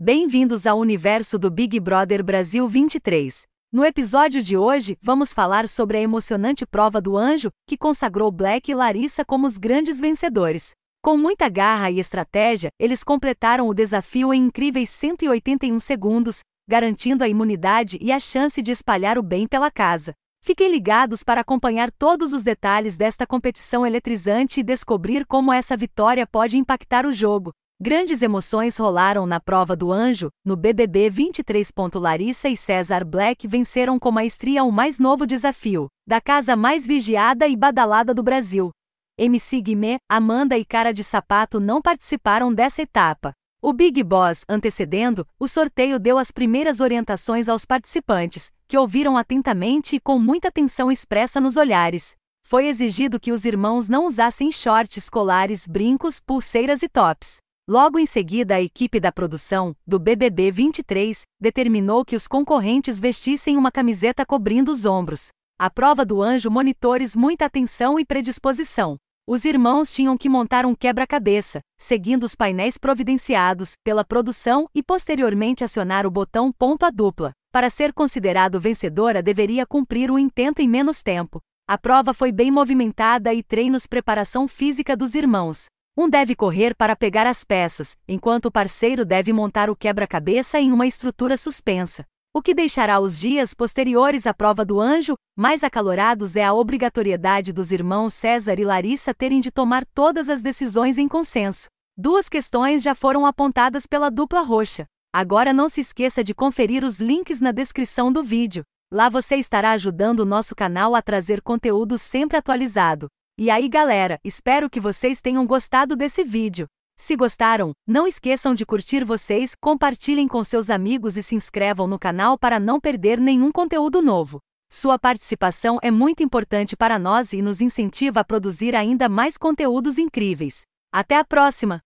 Bem-vindos ao universo do Big Brother Brasil 23. No episódio de hoje, vamos falar sobre a emocionante prova do anjo, que consagrou Black e Larissa como os grandes vencedores. Com muita garra e estratégia, eles completaram o desafio em incríveis 181 segundos, garantindo a imunidade e a chance de espalhar o bem pela casa. Fiquem ligados para acompanhar todos os detalhes desta competição eletrizante e descobrir como essa vitória pode impactar o jogo. Grandes emoções rolaram na prova do anjo, no BBB 23. Larissa e César Black venceram com maestria o mais novo desafio, da casa mais vigiada e badalada do Brasil. MC Guimê, Amanda e Cara de Sapato não participaram dessa etapa. O Big Boss, antecedendo, o sorteio deu as primeiras orientações aos participantes, que ouviram atentamente e com muita atenção expressa nos olhares. Foi exigido que os irmãos não usassem shorts, colares, brincos, pulseiras e tops. Logo em seguida, a equipe da produção, do BBB 23, determinou que os concorrentes vestissem uma camiseta cobrindo os ombros. A prova do anjo monitores muita atenção e predisposição. Os irmãos tinham que montar um quebra-cabeça, seguindo os painéis providenciados pela produção e posteriormente acionar o botão ponto a dupla. Para ser considerado vencedora, deveria cumprir o intento em menos tempo. A prova foi bem movimentada e treinos preparação física dos irmãos. Um deve correr para pegar as peças, enquanto o parceiro deve montar o quebra-cabeça em uma estrutura suspensa. O que deixará os dias posteriores à prova do anjo mais acalorados é a obrigatoriedade dos irmãos César e Larissa terem de tomar todas as decisões em consenso. Duas questões já foram apontadas pela dupla roxa. Agora não se esqueça de conferir os links na descrição do vídeo. Lá você estará ajudando o nosso canal a trazer conteúdo sempre atualizado. E aí galera, espero que vocês tenham gostado desse vídeo. Se gostaram, não esqueçam de curtir vocês, compartilhem com seus amigos e se inscrevam no canal para não perder nenhum conteúdo novo. Sua participação é muito importante para nós e nos incentiva a produzir ainda mais conteúdos incríveis. Até a próxima!